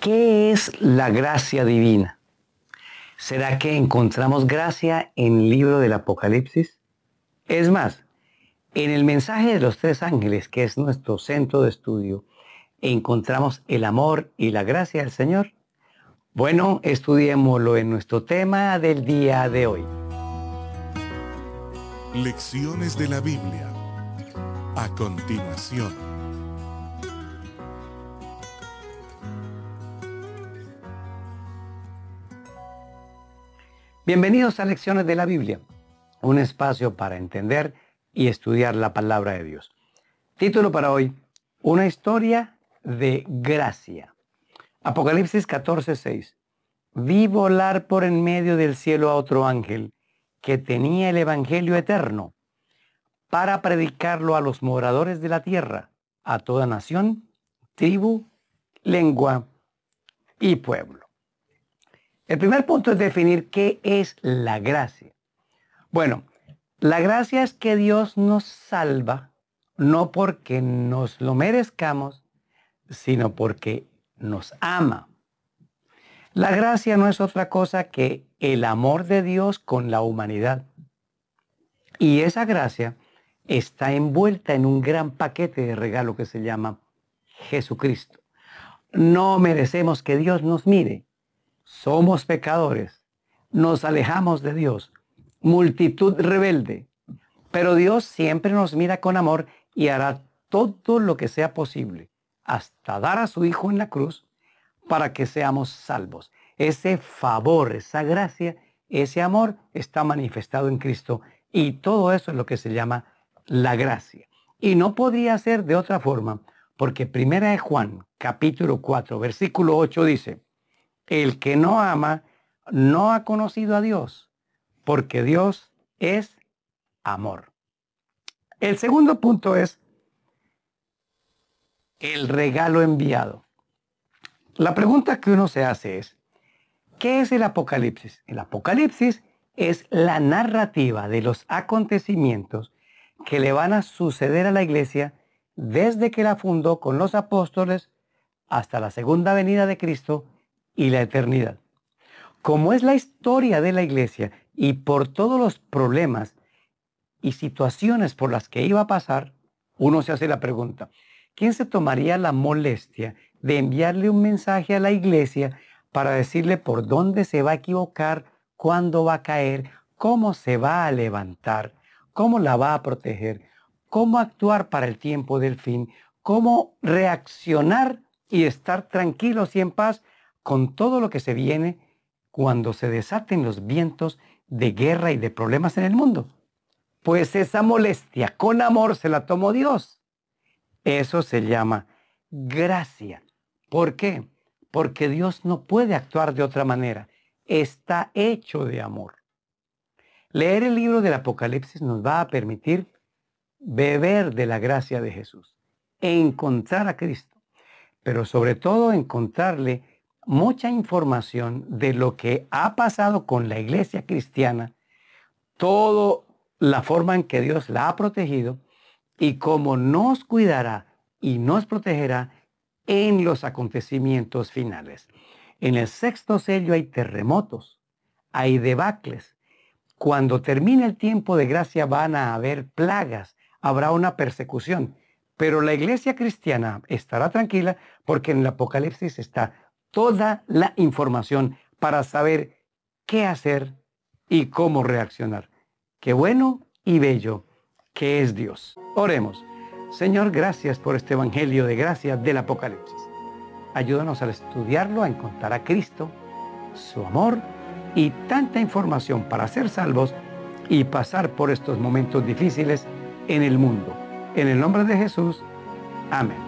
¿Qué es la gracia divina? ¿Será que encontramos gracia en el libro del Apocalipsis? Es más, en el mensaje de los tres ángeles, que es nuestro centro de estudio, encontramos el amor y la gracia del Señor. Bueno, estudiémoslo en nuestro tema del día de hoy. Lecciones de la Biblia. A continuación. Bienvenidos a Lecciones de la Biblia, un espacio para entender y estudiar la palabra de Dios. Título para hoy, una historia de gracia. Apocalipsis 6. Vi volar por en medio del cielo a otro ángel que tenía el Evangelio eterno para predicarlo a los moradores de la tierra, a toda nación, tribu, lengua y pueblo. El primer punto es definir qué es la gracia. Bueno, la gracia es que Dios nos salva no porque nos lo merezcamos, sino porque nos ama. La gracia no es otra cosa que el amor de Dios con la humanidad. Y esa gracia está envuelta en un gran paquete de regalo que se llama Jesucristo. No merecemos que Dios nos mire, somos pecadores. Nos alejamos de Dios. Multitud rebelde. Pero Dios siempre nos mira con amor y hará todo lo que sea posible, hasta dar a su Hijo en la cruz, para que seamos salvos. Ese favor, esa gracia, ese amor está manifestado en Cristo y todo eso es lo que se llama la gracia. Y no podría ser de otra forma, porque primera de Juan, capítulo 4, versículo 8 dice, el que no ama no ha conocido a Dios, porque Dios es amor. El segundo punto es el regalo enviado. La pregunta que uno se hace es, ¿qué es el Apocalipsis? El Apocalipsis es la narrativa de los acontecimientos que le van a suceder a la iglesia desde que la fundó con los apóstoles hasta la segunda venida de Cristo y la eternidad. Como es la historia de la iglesia y por todos los problemas y situaciones por las que iba a pasar, uno se hace la pregunta, ¿quién se tomaría la molestia de enviarle un mensaje a la iglesia para decirle por dónde se va a equivocar, cuándo va a caer, cómo se va a levantar, cómo la va a proteger, cómo actuar para el tiempo del fin, cómo reaccionar y estar tranquilos y en paz con todo lo que se viene cuando se desaten los vientos de guerra y de problemas en el mundo. Pues esa molestia con amor se la tomó Dios. Eso se llama gracia. ¿Por qué? Porque Dios no puede actuar de otra manera. Está hecho de amor. Leer el libro del Apocalipsis nos va a permitir beber de la gracia de Jesús, encontrar a Cristo, pero sobre todo encontrarle mucha información de lo que ha pasado con la iglesia cristiana, toda la forma en que Dios la ha protegido y cómo nos cuidará y nos protegerá en los acontecimientos finales. En el sexto sello hay terremotos, hay debacles. Cuando termine el tiempo de gracia van a haber plagas, habrá una persecución. Pero la iglesia cristiana estará tranquila porque en el Apocalipsis está toda la información para saber qué hacer y cómo reaccionar. Qué bueno y bello que es Dios. Oremos. Señor, gracias por este Evangelio de gracia del Apocalipsis. Ayúdanos al estudiarlo a encontrar a Cristo, su amor y tanta información para ser salvos y pasar por estos momentos difíciles en el mundo. En el nombre de Jesús. Amén.